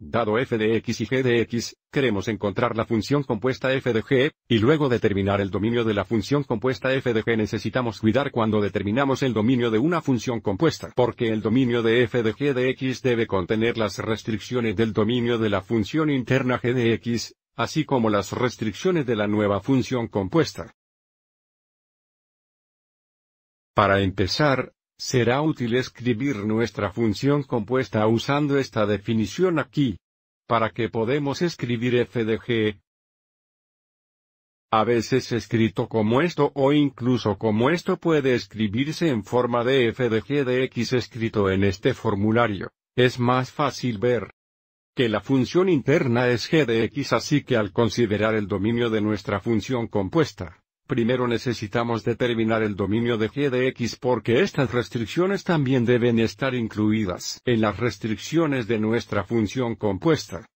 Dado f de x y g de x, queremos encontrar la función compuesta f de g, y luego determinar el dominio de la función compuesta f de g. Necesitamos cuidar cuando determinamos el dominio de una función compuesta, porque el dominio de f de g de x debe contener las restricciones del dominio de la función interna g de x, así como las restricciones de la nueva función compuesta. Para empezar, Será útil escribir nuestra función compuesta usando esta definición aquí. Para que podemos escribir f de g. A veces escrito como esto o incluso como esto puede escribirse en forma de f de g de x escrito en este formulario. Es más fácil ver que la función interna es g de x así que al considerar el dominio de nuestra función compuesta, Primero necesitamos determinar el dominio de G de X porque estas restricciones también deben estar incluidas en las restricciones de nuestra función compuesta.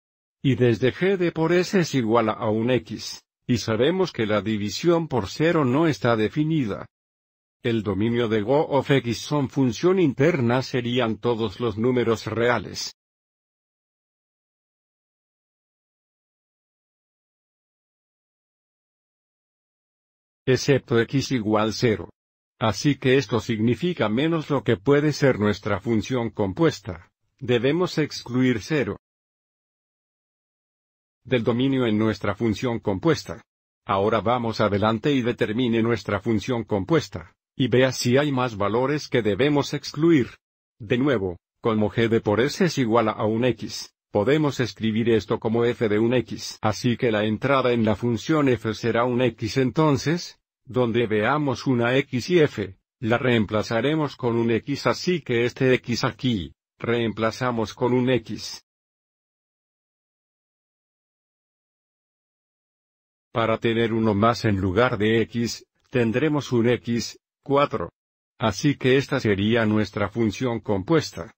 Y desde G de por S es igual a un X, y sabemos que la división por cero no está definida. El dominio de Go of X son función interna serían todos los números reales, excepto x igual 0. Así que esto significa menos lo que puede ser nuestra función compuesta. Debemos excluir 0 del dominio en nuestra función compuesta. Ahora vamos adelante y determine nuestra función compuesta, y vea si hay más valores que debemos excluir. De nuevo, como g de por s es igual a un x Podemos escribir esto como f de un x. Así que la entrada en la función f será un x entonces, donde veamos una x y f, la reemplazaremos con un x así que este x aquí, reemplazamos con un x. Para tener uno más en lugar de x, tendremos un x, 4. Así que esta sería nuestra función compuesta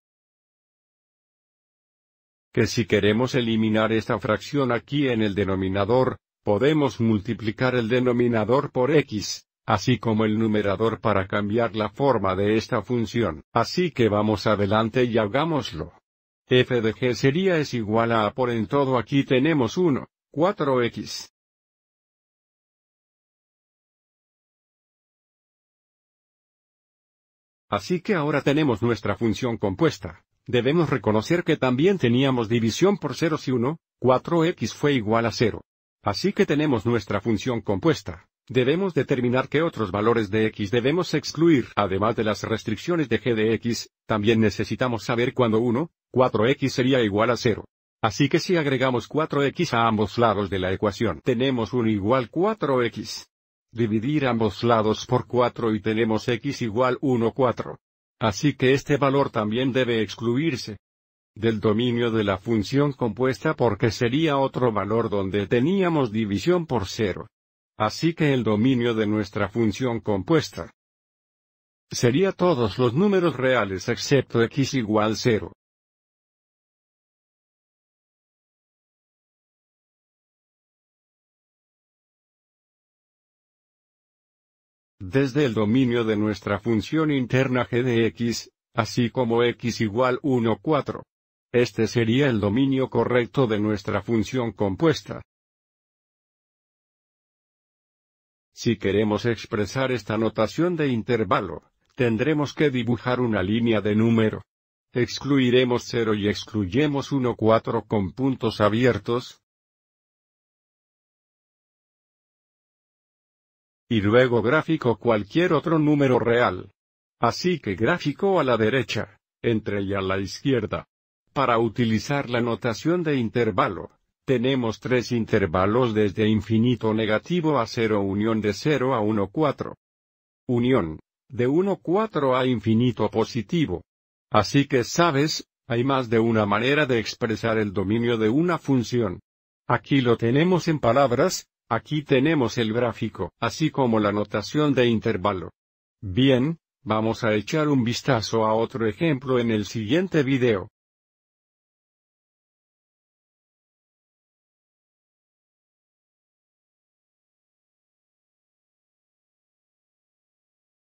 que si queremos eliminar esta fracción aquí en el denominador, podemos multiplicar el denominador por x, así como el numerador para cambiar la forma de esta función. Así que vamos adelante y hagámoslo. f de g sería es igual a a por en todo aquí tenemos 1, 4x. Así que ahora tenemos nuestra función compuesta. Debemos reconocer que también teníamos división por 0 si 1, 4x fue igual a 0. Así que tenemos nuestra función compuesta. Debemos determinar qué otros valores de x debemos excluir. Además de las restricciones de g de x, también necesitamos saber cuándo 1, 4x sería igual a 0. Así que si agregamos 4x a ambos lados de la ecuación, tenemos 1 igual 4x. Dividir ambos lados por 4 y tenemos x igual 1 4. Así que este valor también debe excluirse del dominio de la función compuesta porque sería otro valor donde teníamos división por cero. Así que el dominio de nuestra función compuesta sería todos los números reales excepto x igual 0. desde el dominio de nuestra función interna g de x, así como x igual 1 4. Este sería el dominio correcto de nuestra función compuesta. Si queremos expresar esta notación de intervalo, tendremos que dibujar una línea de número. Excluiremos 0 y excluyemos 1 4 con puntos abiertos, y luego gráfico cualquier otro número real. Así que gráfico a la derecha, entre y a la izquierda. Para utilizar la notación de intervalo, tenemos tres intervalos desde infinito negativo a 0 unión de 0 a uno 4. Unión, de uno cuatro a infinito positivo. Así que sabes, hay más de una manera de expresar el dominio de una función. Aquí lo tenemos en palabras, Aquí tenemos el gráfico, así como la notación de intervalo. Bien, vamos a echar un vistazo a otro ejemplo en el siguiente video.